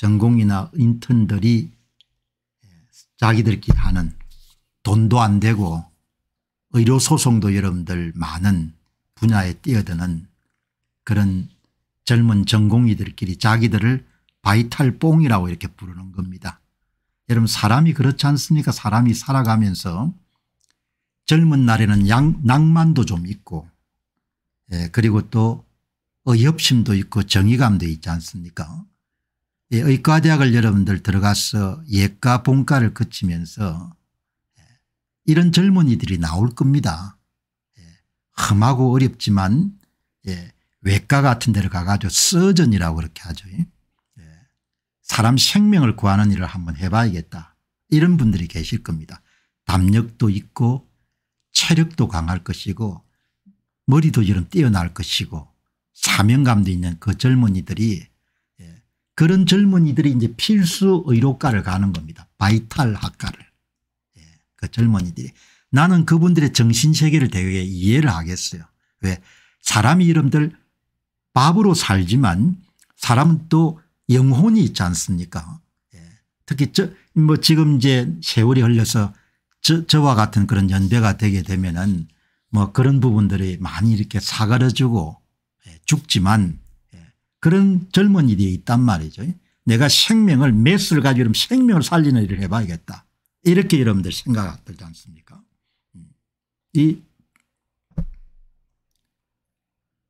전공이나 인턴들이 예, 자기들끼리 하는 돈도 안 되고 의료소송도 여러분들 많은 분야에 뛰어드는 그런 젊은 전공이들끼리 자기들을 바이탈 뽕이라고 이렇게 부르는 겁니다. 여러분 사람이 그렇지 않습니까 사람이 살아가면서 젊은 날에는 양, 낭만도 좀 있고 예, 그리고 또 의협심도 있고 정의감도 있지 않습니까 예, 의과대학을 여러분들 들어가서 예과 본과를 거치면서 예, 이런 젊은이들이 나올 겁니다. 예, 험하고 어렵지만 외과 같은 데를 가가지고 서전이라고 그렇게 하죠. 사람 생명을 구하는 일을 한번 해봐야겠다. 이런 분들이 계실 겁니다. 담력도 있고 체력도 강할 것이고 머리도 이런 뛰어날 것이고 사명감도 있는 그 젊은이들이 그런 젊은이들이 이제 필수 의료과를 가는 겁니다. 바이탈 학과를. 예, 그 젊은이들이. 나는 그분들의 정신세계를 되게 이해를 하겠어요. 왜 사람이 이름들 밥으로 살지만 사람은 또 영혼이 있지 않습니까 예. 특히 저뭐 지금 이제 세월이 흘려서 저, 저와 같은 그런 연배가 되게 되면은 뭐 그런 부분들이 많이 이렇게 사가려지고 예, 죽지만 그런 젊은이들이 있단 말이죠. 내가 생명을 메스를 가지고 생명을 살리는 일을 해봐야겠다. 이렇게 여러분들 생각 들지 않습니까 음. 이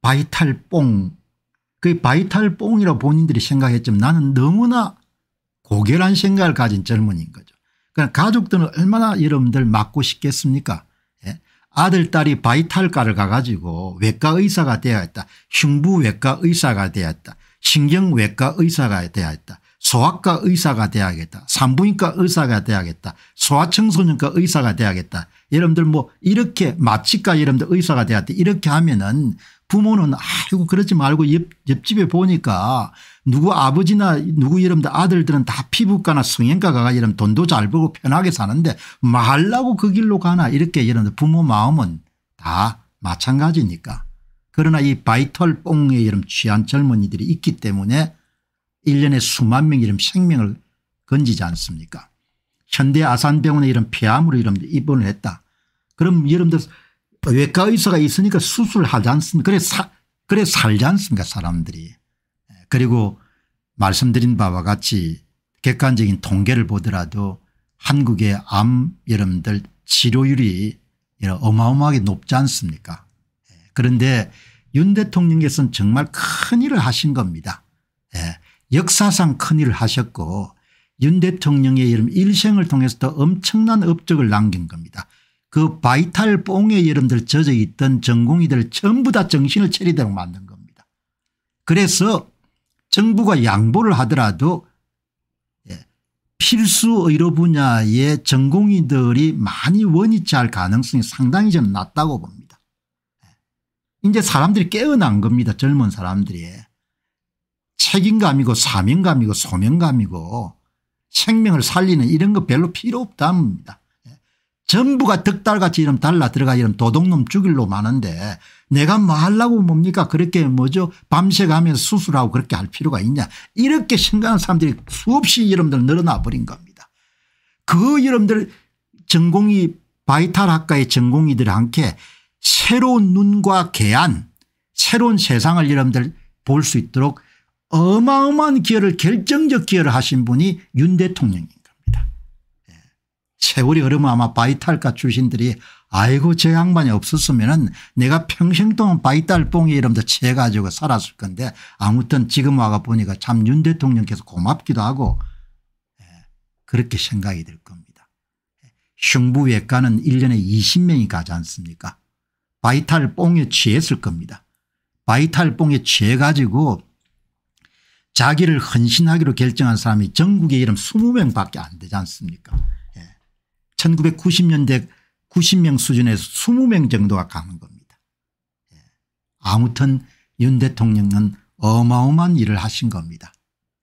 바이탈 뽕. 그 바이탈 뽕이라고 본인들이 생각했지만 나는 너무나 고결한 생각을 가진 젊은인 거죠. 그러니까 가족들은 얼마나 여러분들 맞고 싶겠습니까 아들 딸이 바이탈과를 가가지고 외과 의사가 되어야 했다. 흉부 외과 의사가 되어야 했다. 신경외과 의사가 되어야 했다. 소아과 의사가 돼야겠다. 산부인과 의사가 돼야겠다. 소아청소년과 의사가 돼야겠다. 여러분들 뭐 이렇게 마취과 여러분들 의사가 돼야겠다. 이렇게 하면은 부모는 아이고 그러지 말고 옆, 옆집에 보니까 누구 아버지나 누구 여러분들 아들들은 다 피부과나 성형과 가가 이런 돈도 잘 벌고 편하게 사는데 말라고 그 길로 가나 이렇게 여러분들 부모 마음은 다 마찬가지니까 그러나 이 바이털 뽕에 이런 취한 젊은이들이 있기 때문에 1년에 수만 명 이름 생명을 건지지 않습니까 현대 아산병원에 이런 폐암으로 이런 입원을 했다. 그럼 여러분들 외과 의사가 있으니까 수술하지 않습니까 그래 사 그래 살지 않습니까 사람들이. 예, 그리고 말씀드린 바와 같이 객관적인 통계를 보더라도 한국의 암 여러분들 치료율이 어마어마하게 높지 않습니까 예, 그런데 윤 대통령께서는 정말 큰일을 하신 겁니다. 예. 역사상 큰일을 하셨고 윤 대통령의 이름 일생을 통해서 도 엄청난 업적을 남긴 겁니다. 그 바이탈 뽕의 여름들 젖어 있던 전공이들 전부 다 정신을 차리도록 만든 겁니다. 그래서 정부가 양보를 하더라도 예, 필수 의료 분야의 전공의들이 많이 원위치 할 가능성이 상당히 좀 낮다고 봅니다. 예, 이제 사람들이 깨어난 겁니다. 젊은 사람들이. 책임감이고 사명감이고 소명감이고 생명을 살리는 이런 거 별로 필요 없답니다. 예. 전부가 득달같이 이름 달라 들어가 이름 도둑놈 죽일 놈 많은데 내가 뭐 하려고 뭡니까 그렇게 뭐죠 밤새 가면서 수술하고 그렇게 할 필요가 있냐 이렇게 생각하는 사람들이 수없이 이름들 늘어나 버린 겁니다. 그 이름들 전공이 바이탈학과의 전공이들한테 새로운 눈과 개안 새로운 세상을 이름들 볼 수 있도록 어마어마한 기여를 결정적 기여를 하신 분이 윤 대통령인 겁니다. 예. 세월이 흐르면 아마 바이탈가 출신들이 아이고 저 양반이 없었으면 은 내가 평생 동안 바이탈뽕이 이러면 채가지고 살았을 건데 아무튼 지금 와가 보니까 참 윤 대통령께서 고맙기도 하고 예. 그렇게 생각이 들 겁니다. 예. 흉부외과는 1년에 20명이 가지 않습니까 바이탈뽕에 취했을 겁니다. 바이탈뽕에 취해가지고 자기를 헌신하기로 결정한 사람이 전국에 이름 20명 밖에 안 되지 않습니까 1990년대 예. 90명 수준에서 20명 정도가 가는 겁니다. 예. 아무튼 윤 대통령은 어마어마한 일을 하신 겁니다.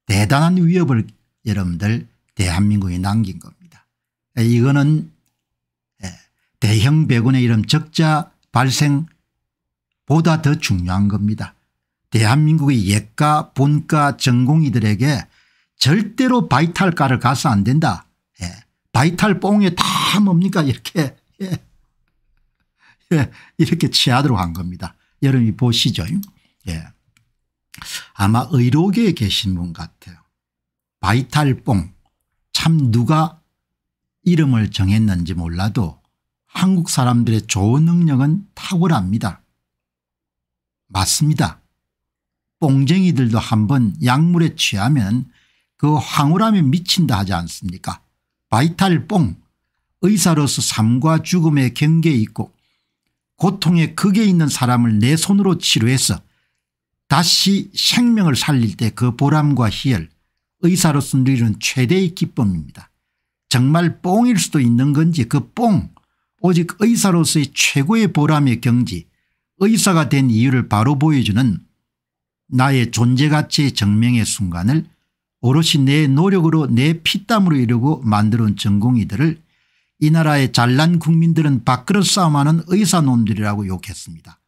대단한 위협을 여러분들 대한민국에 남긴 겁니다. 예, 이거는 대형 배군의 이름 적자 발생보다 더 중요한 겁니다. 대한민국의 예가 본가 전공의들에게 절대로 바이탈가를 가서 안 된다. 예. 바이탈 뽕에 다 뭡니까 이렇게 예. 예. 이렇게 취하도록 한 겁니다. 여러분이 보시죠. 예. 아마 의료계에 계신 분 같아요. 바이탈 뽕. 참 누가 이름을 정했는지 몰라도 한국 사람들의 좋은 능력은 탁월합니다. 맞습니다. 뽕쟁이들도 한번 약물에 취하면 그 황홀함에 미친다 하지 않습니까 바이탈 뽕 의사로서 삶과 죽음의 경계에 있고 고통의 극에 있는 사람을 내 손으로 치료해서 다시 생명을 살릴 때 그 보람과 희열 의사로서 누리는 최대의 기쁨입니다. 정말 뽕일 수도 있는 건지 그 뽕 오직 의사로서의 최고의 보람의 경지 의사가 된 이유를 바로 보여주는 나의 존재가치의 증명의 순간을 오롯이 내 노력으로 내 피땀으로 이루고 만들어온 전공이들을 이 나라의 잘난 국민들은 밥그릇 싸움하는 의사놈들이라고 욕했습니다.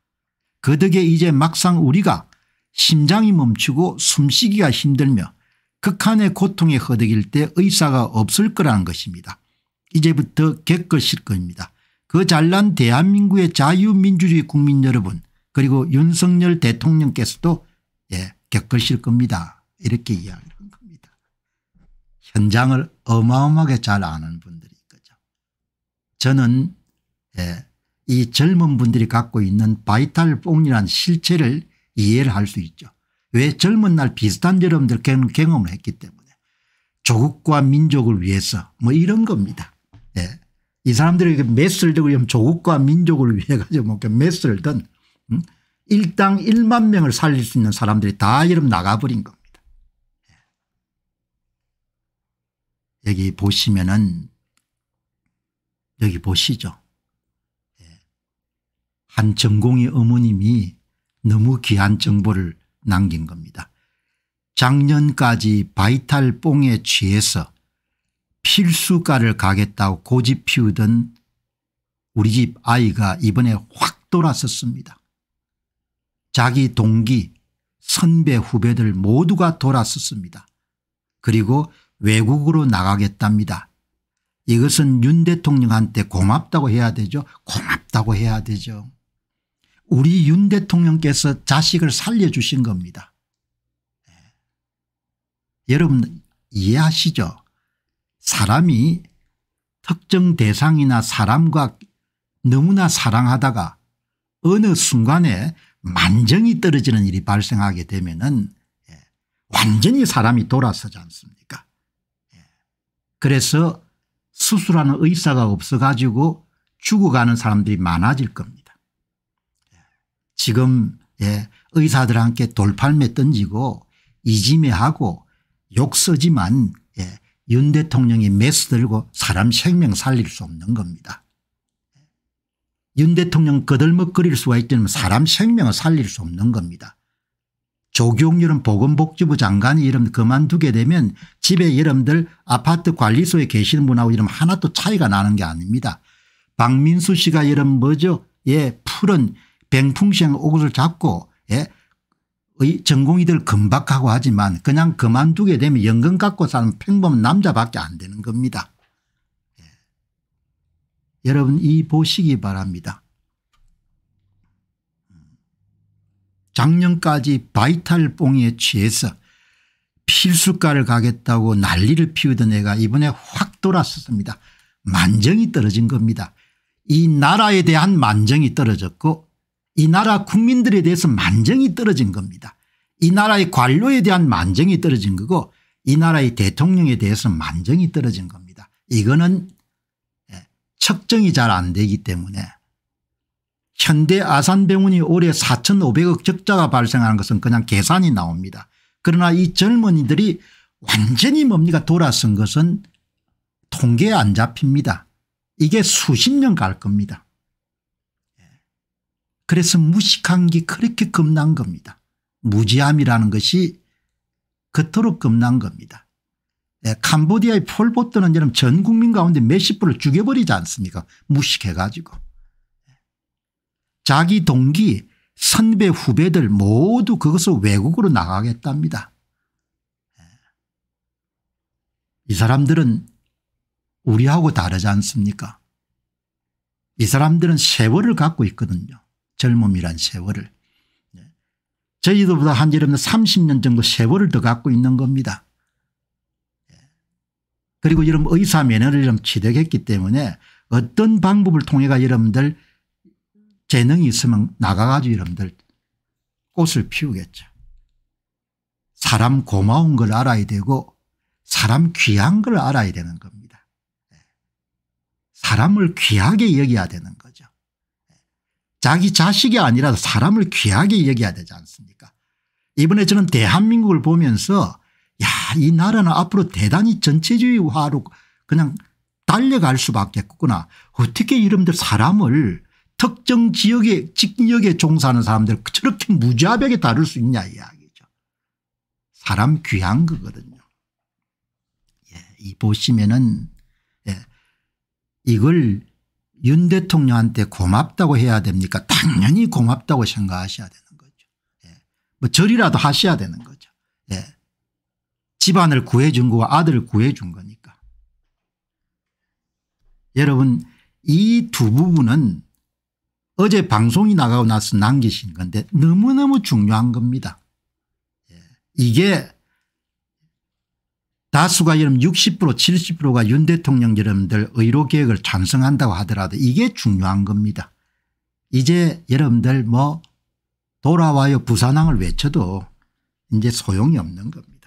그 덕에 이제 막상 우리가 심장이 멈추고 숨쉬기가 힘들며 극한의 고통에 허덕일 때 의사가 없을 거라는 것입니다. 이제부터 겪으실 겁니다. 그 잘난 대한민국의 자유민주주의 국민 여러분 그리고 윤석열 대통령께서도 겪으실 겁니다. 이렇게 이야기한 겁니다. 현장을 어마어마하게 잘 아는 분들이 거죠. 저는 예, 이 젊은 분들이 갖고 있는 바이탈 뽕이란 실체를 이해를 할 수 있죠. 왜 젊은 날 비슷한 여러분들 경험을 했기 때문에 조국과 민족을 위해서 뭐 이런 겁니다. 예. 이 사람들이 메스를 들고 조국과 민족을 위해 가지고 뭐 메스를 든 음? 일당 1만 명을 살릴 수 있는 사람들이 다여러 나가버린 겁니다. 예. 여기 보시면은 여기 보시죠. 예. 한 전공의 어머님이 너무 귀한 정보를 남긴 겁니다. 작년까지 바이탈 뽕에 취해서 필수가를 가겠다고 고집 피우던 우리 집 아이가 이번에 확 돌아섰습니다. 자기 동기 선배 후배들 모두가 돌아섰습니다. 그리고 외국으로 나가겠답니다. 이것은 윤 대통령한테 고맙다고 해야 되죠. 고맙다고 해야 되죠. 우리 윤 대통령께서 자식을 살려주신 겁니다. 예. 여러분 이해하시죠? 사람이 특정 대상이나 사람과 너무나 사랑하다가 어느 순간에 만정이 음. 떨어지는 일이 발생하게 되면은 예, 완전히 사람이 돌아서지 않습니까 예. 그래서 수술하는 의사가 없어 가지고 죽어가는 사람들이 많아질 겁니다. 예. 지금 예, 의사들한테 돌팔매 던지고 이지매하고 욕서지만 예, 윤 대통령이 메스 들고 사람 생명 살릴 수 없는 겁니다. 윤 대통령 거들먹거릴 수가 있지만 사람 생명을 살릴 수 없는 겁니다. 조경률은 보건복지부 장관이 름 그만두게 되면 집에 여러분들 아파트 관리소에 계시는 분하고 이름 하나도 차이가 나는 게 아닙니다. 박민수 씨가 이름 뭐죠 예 풀은 뱅풍생 옥을 잡고 예 전공이들 금박하고 하지만 그냥 그만두게 되면 연금 갖고 사는 평범 남자밖에 안 되는 겁니다. 여러분 이 보시기 바랍니다. 작년까지 바이탈 뽕에 취해서 필수가를 가겠다고 난리를 피우던 애가 이번에 확 돌아섰습니다. 만정이 떨어진 겁니다. 이 나라에 대한 만정이 떨어졌고 이 나라 국민들에 대해서 만정이 떨어진 겁니다. 이 나라의 관료에 대한 만정이 떨어진 거고 이 나라의 대통령에 대해서 만정이 떨어진 겁니다. 이거는 측정이 잘 안 되기 때문에 현대 아산병원이 올해 4,500억 적자가 발생하는 것은 그냥 계산이 나옵니다. 그러나 이 젊은이들이 완전히 뭡니까 돌아선 것은 통계에 안 잡힙니다. 이게 수십 년 갈 겁니다. 예. 그래서 무식한 게 그렇게 겁난 겁니다. 무지함이라는 것이 그토록 겁난 겁니다. 예, 캄보디아의 폴보트는 여러분 전 국민 가운데 몇십 분을 죽여버리지 않습니까 무식해 가지고 자기 동기 선배 후배들 모두 그것을 외국으로 나가겠답니다. 예. 이 사람들은 우리하고 다르지 않습니까 이 사람들은 세월을 갖고 있거든요. 젊음이란 세월을. 예. 저희들보다 한 여러분 30년 정도 세월을 더 갖고 있는 겁니다. 그리고 여러분 의사 면허를 좀 취득했기 때문에 어떤 방법을 통해가 여러분들 재능이 있으면 나가가지고 여러분들 꽃을 피우겠죠. 사람 고마운 걸 알아야 되고 사람 귀한 걸 알아야 되는 겁니다. 사람을 귀하게 여겨야 되는 거죠. 자기 자식이 아니라 사람을 귀하게 여겨야 되지 않습니까 이번에 저는 대한민국을 보면서 야, 이 나라는 앞으로 대단히 전체주의화로 그냥 달려갈 수밖에 없구나. 어떻게 이름들 사람을 특정 지역에 직역에 종사하는 사람들 저렇게 무자비하게 다룰 수 있냐 이야기죠. 사람 귀한 거거든요. 예, 이 보시면은 예, 이걸 윤 대통령한테 고맙다고 해야 됩니까 당연히 고맙다고 생각하셔야 되는 거죠. 예, 뭐 절이라도 하셔야 되는 거죠. 예. 집안을 구해준 거와 아들을 구해준 거니까. 여러분 이 두 부분은 어제 방송이 나가고 나서 남기신 건데 너무너무 중요한 겁니다. 예, 이게 다수가 여러분 60% 70%가 윤 대통령 여러분들 의료개혁을 찬성한다고 하더라도 이게 중요한 겁니다. 이제 여러분들 뭐 돌아와요 부산항을 외쳐도 이제 소용이 없는 겁니다.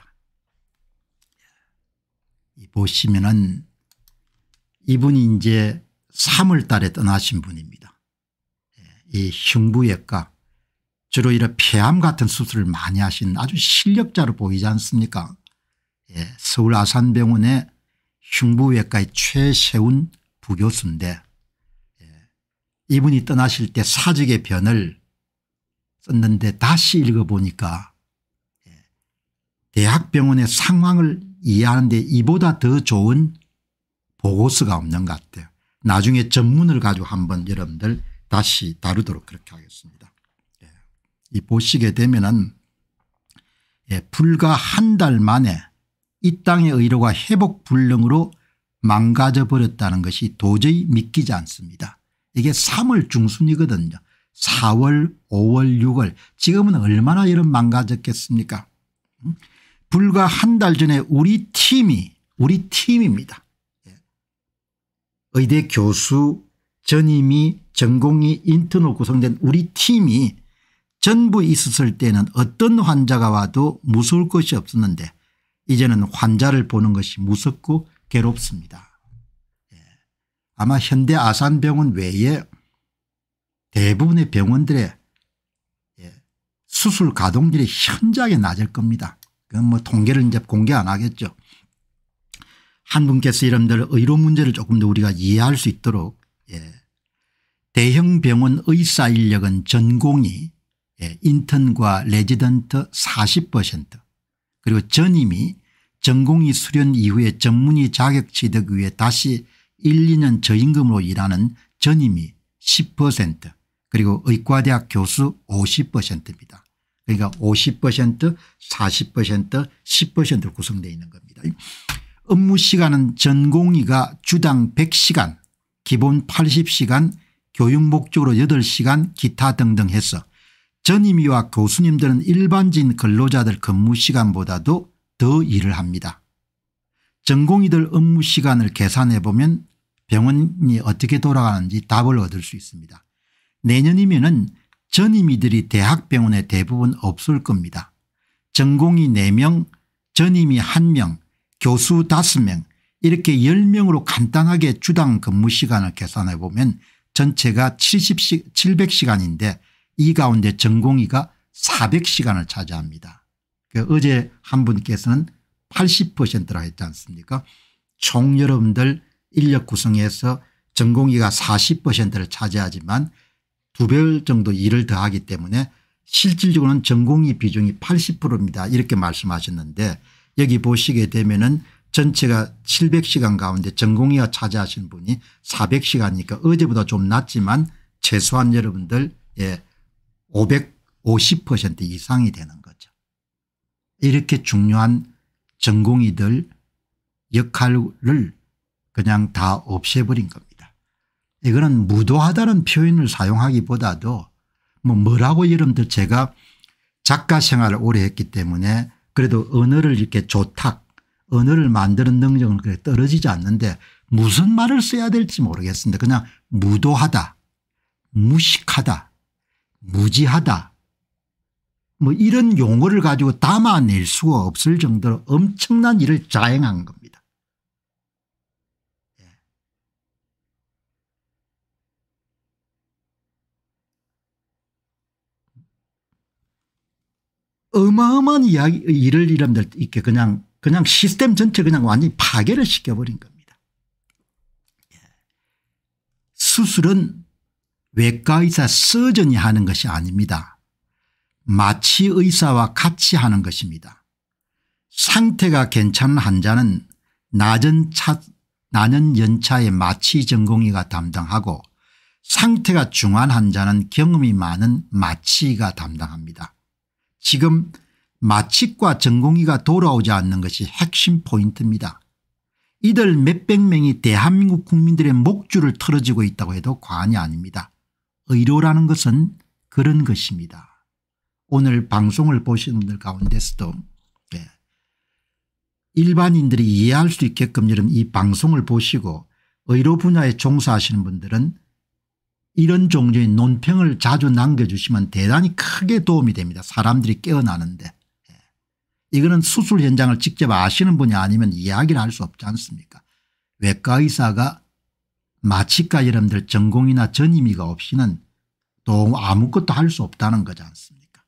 보시면은 이분이 이제 3월 달에 떠나신 분입니다. 예, 이 흉부외과 주로 이런 폐암 같은 수술을 많이 하신 아주 실력자로 보이지 않습니까 예, 서울 아산병원의 흉부외과의 최세훈 부교수인데 예, 이분이 떠나실 때 사직의 변을 썼는데 다시 읽어보니까 예, 대학병원의 상황을 이해하는데 이보다 더 좋은 보고서가 없는 것 같아요. 나중에 전문을 가지고 한번 여러분들 다시 다루도록 그렇게 하겠습니다. 예. 이 보시게 되면은 예, 불과 한 달 만에 이 땅의 의료가 회복불능으로 망가져버렸다는 것이 도저히 믿기지 않습니다. 이게 3월 중순이거든요. 4월 5월 6월 지금은 얼마나 이런 망가졌겠습니까 음? 불과 한 달 전에 우리 팀이 우리 팀입니다. 예. 의대 교수 전임이 전공이 인턴으로 구성된 우리 팀이 전부 있었을 때는 어떤 환자가 와도 무서울 것이 없었는데 이제는 환자를 보는 것이 무섭고 괴롭습니다. 예. 아마 현대 아산병원 외에 대부분의 병원들의 예, 수술 가동률이 현저하게 낮을 겁니다. 그뭐 통계를 이제 공개 안 하겠죠. 한 분께서 이름대로 의료 문제를 조금 더 우리가 이해할 수 있도록 예. 대형 병원 의사 인력은 전공이 예. 인턴과 레지던트 40% 그리고 전임이 전공이 수련 이후에 전문의 자격 취득 위해 다시 1, 2년 저임금으로 일하는 전임이 10% 그리고 의과대학 교수 50%입니다. 그러니까 50% 40% 1 0 구성되어 있는 겁니다. 업무 시간은 전공의가 주당 100시간 기본 80시간 교육 목적으로 8시간 기타 등등 해서 전임위와 교수님들은 일반인 근로자들 근무 시간보다도 더 일을 합니다. 전공의들 업무 시간을 계산해 보면 병원이 어떻게 돌아가는지 답을 얻을 수 있습니다. 내년이면 전임이들이 대학병원에 대부분 없을 겁니다. 전공이 4명, 전임이 1명, 교수 5명 이렇게 10명으로 간단하게 주당 근무 시간을 계산해 보면 전체가 7 0 700시간인데 이 가운데 전공의가 400시간을 차지합니다. 그 어제 한 분께서는 80%라 했지 않습니까 총 여러분들 인력 구성에서 전공의가 40%를 차지하지만 두배 정도 일을 더하기 때문에 실질적으로는 전공의 비중이 80%입니다. 이렇게 말씀하셨는데 여기 보시게 되면은 전체가 700시간 가운데 전공의가 차지하신 분이 400시간이니까 어제보다 좀 낮지만 최소한 여러분들 예 550% 이상이 되는 거죠. 이렇게 중요한 전공의들 역할을 그냥 다 없애버린 겁니다. 이거는 무도하다는 표현을 사용하기보다도 뭐 뭐라고 여러분들 제가 작가 생활을 오래 했기 때문에 그래도 언어를 이렇게 조탁 언어를 만드는 능력은 그래 떨어지지 않는데 무슨 말을 써야 될지 모르겠습니다. 그냥 무도하다 무식하다 무지하다 뭐 이런 용어를 가지고 담아낼 수가 없을 정도로 엄청난 일을 자행한 겁니다. 어마어마한 이야기, 일을 이름들 있게 그냥, 그냥 시스템 전체 그냥 완전히 파괴를 시켜버린 겁니다. 예. 수술은 외과의사 서전이 하는 것이 아닙니다. 마취 의사와 같이 하는 것입니다. 상태가 괜찮은 환자는 낮은 차, 낮은 연차의 마취 전공의가 담당하고 상태가 중한 환자는 경험이 많은 마취가 담당합니다. 지금 마치과 전공의가 돌아오지 않는 것이 핵심 포인트입니다. 이들 몇백 명이 대한민국 국민들의 목줄을 틀어지고 있다고 해도 과언이 아닙니다. 의료라는 것은 그런 것입니다. 오늘 방송을 보시는 분들 가운데서도 예, 일반인들이 이해할 수 있게끔 여러분 이 방송을 보시고 의료 분야에 종사하시는 분들은 이런 종류의 논평을 자주 남겨주시면 대단히 크게 도움이 됩니다. 사람들이 깨어나는데. 예. 이거는 수술 현장을 직접 아시는 분이 아니면 이야기를 할 수 없지 않습니까 외과의사가 마취과 여러분들 전공이나 전임의가 없이는 또 아무것도 할 수 없다는 거지 않습니까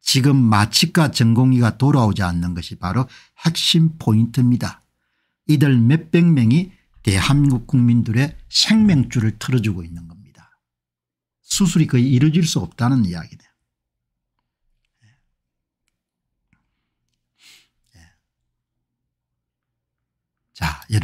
지금 마취과 전공의가 돌아오지 않는 것이 바로 핵심 포인트입니다. 이들 몇백 명이 대한민국 국민들의 생명줄을 틀어주고 있는 겁니다. 수술이 거의 이루어질 수 없다는 이야기네요. 예. 예. 자, 여러분.